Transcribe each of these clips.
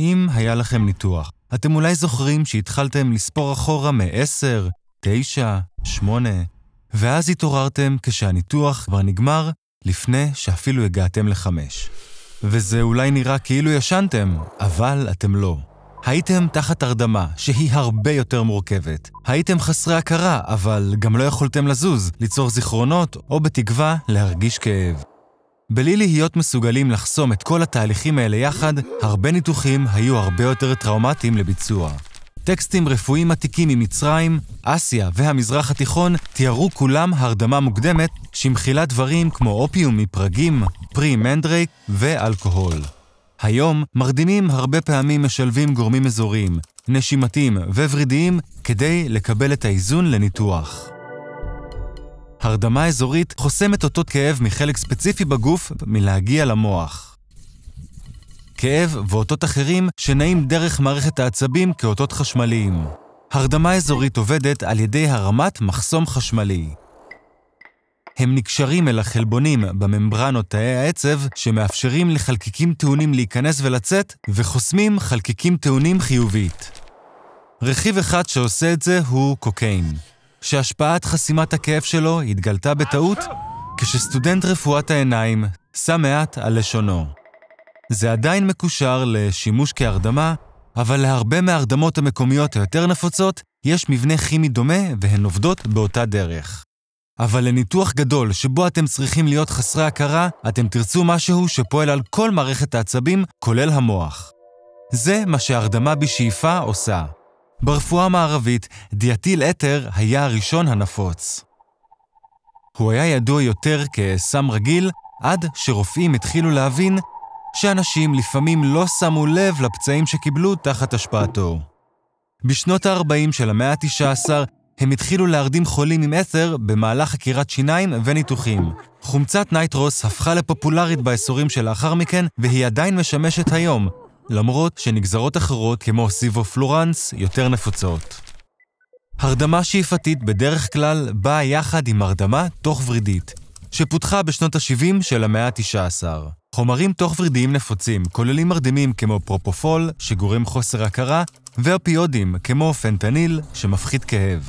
אם היה לכם ניתוח, אתם אולי זוכרים שהתחלתם לספור אחורה מ-10, 9, 8, ואז התעוררתם כשהניתוח כבר נגמר לפני שאפילו הגעתם ל-5. וזה אולי נראה כאילו ישנתם, אבל אתם לא. הייתם תחת הרדמה, שהיא הרבה יותר מורכבת. הייתם חסרי הכרה, אבל גם לא יכולתם לזוז, ליצור זיכרונות, או בתקווה להרגיש כאב. בלי להיות מסוגלים לחסום את כל התהליכים האלה יחד, הרבה ניתוחים היו הרבה יותר טראומטיים לביצוע. טקסטים רפואיים עתיקים ממצרים, אסיה והמזרח התיכון תיארו כולם הרדמה מוקדמת שמכילה דברים כמו אופיום מפרגים, פרי מנדרייק ואלכוהול. היום מרדימים הרבה פעמים משלבים גורמים אזוריים, נשימתיים וורידיים כדי לקבל את האיזון לניתוח. הרדמה אזורית חוסמת אותות כאב מחלק ספציפי בגוף מלהגיע למוח. כאב ואותות אחרים שנעים דרך מערכת העצבים כאותות חשמליים. הרדמה אזורית עובדת על ידי הרמת מחסום חשמלי. הם נקשרים אל החלבונים בממברנות תאי העצב, שמאפשרים לחלקיקים טעונים להיכנס ולצאת, וחוסמים חלקיקים טעונים חיובית. רכיב אחד שעושה את זה הוא קוקיין. שהשפעת חסימת הכאב שלו התגלתה בטעות כשסטודנט רפואת העיניים שם מעט על לשונו. זה עדיין מקושר לשימוש כהרדמה, אבל להרבה מההרדמות המקומיות היותר נפוצות יש מבנה כימי דומה והן עובדות באותה דרך. אבל לניתוח גדול שבו אתם צריכים להיות חסרי הכרה, אתם תרצו משהו שפועל על כל מערכת העצבים, כולל המוח. זה מה שהרדמה בשאיפה עושה. ברפואה המערבית, דיאטיל אתר היה הראשון הנפוץ. הוא היה ידוע יותר כסם רגיל, עד שרופאים התחילו להבין שאנשים לפעמים לא שמו לב לפצעים שקיבלו תחת השפעתו. בשנות ה-40 של המאה ה-19 הם התחילו להרדים חולים עם אתר במהלך חקירת שיניים וניתוחים. חומצת נייטרוס הפכה לפופולרית בעשורים שלאחר מכן, והיא עדיין משמשת היום, למרות שנגזרות אחרות כמו סיבו-פלורנס יותר נפוצות. הרדמה שאיפתית בדרך כלל באה יחד עם הרדמה תוך-ורידית, שפותחה בשנות ה-70 של המאה ה-19. חומרים תוך-ורידיים נפוצים כוללים מרדימים כמו פרופופול, שגורם חוסר הכרה, ואופיודים כמו פנטניל, שמפחית כאב.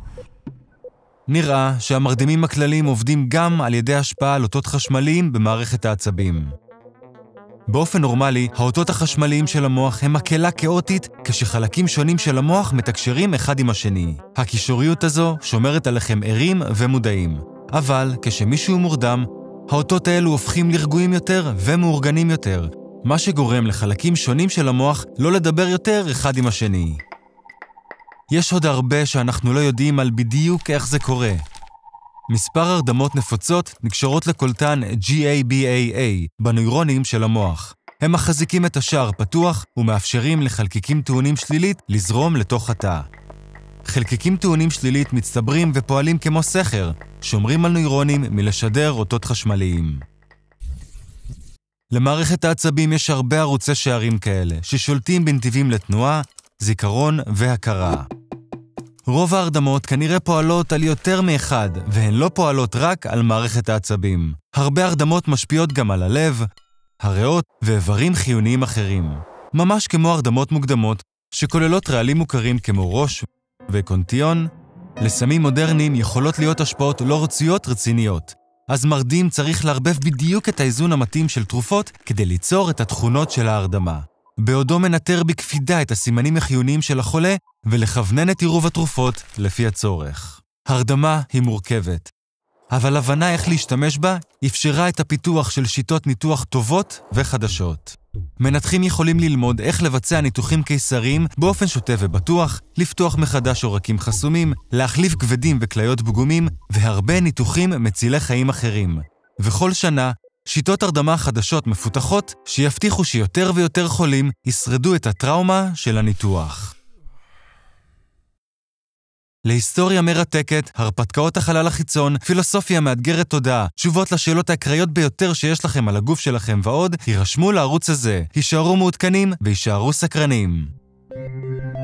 נראה שהמרדימים הכלליים עובדים גם על ידי השפעה על אותות חשמליים במערכת העצבים. באופן נורמלי, האותות החשמליים של המוח הם מקהלה כאוטית כשחלקים שונים של המוח מתקשרים אחד עם השני. הקישוריות הזו שומרת עליכם ערים ומודעים. אבל כשמישהו מורדם, האותות האלו הופכים לרגועים יותר ומאורגנים יותר, מה שגורם לחלקים שונים של המוח לא לדבר יותר אחד עם השני. יש עוד הרבה שאנחנו לא יודעים על בדיוק איך זה קורה, מספר הרדמות נפוצות נקשרות לקולטן GABAA בנוירונים של המוח. הם מחזיקים את השער פתוח ומאפשרים לחלקיקים טעונים שלילית לזרום לתוך התא. חלקיקים טעונים שלילית מצטברים ופועלים כמו סכר, שומרים על נוירונים מלשדר אותות חשמליים. למערכת העצבים יש הרבה ערוצי שערים כאלה, ששולטים בנתיבים לתנועה, זיכרון והכרה. רוב ההרדמות כנראה פועלות על יותר מאחד, והן לא פועלות רק על מערכת העצבים. הרבה הרדמות משפיעות גם על הלב, הריאות ואיברים חיוניים אחרים. ממש כמו הרדמות מוקדמות, שכוללות רעלים מוכרים כמו ראש וקונטיון, לסמים מודרניים יכולות להיות השפעות לא רצויות רציניות. אז מרדים צריך לערבב בדיוק את האיזון המתאים של תרופות כדי ליצור את התכונות של ההרדמה. בעודו מנטר בקפידה את הסימנים החיוניים של החולה, ולכוונן את עירוב התרופות לפי הצורך. הרדמה היא מורכבת, אבל הבנה איך להשתמש בה אפשרה את הפיתוח של שיטות ניתוח טובות וחדשות. מנתחים יכולים ללמוד איך לבצע ניתוחים קיסריים באופן שוטה ובטוח, לפתוח מחדש עורקים חסומים, להחליף כבדים וכליות פגומים, והרבה ניתוחים מצילי חיים אחרים. וכל שנה, שיטות הרדמה חדשות מפותחות שיבטיחו שיותר ויותר חולים ישרדו את הטראומה של הניתוח. להיסטוריה מרתקת, הרפתקאות החלל החיצון, פילוסופיה מאתגרת תודעה, תשובות לשאלות האקראיות ביותר שיש לכם על הגוף שלכם ועוד, יירשמו לערוץ הזה. יישארו מעודכנים ויישארו סקרנים. thank you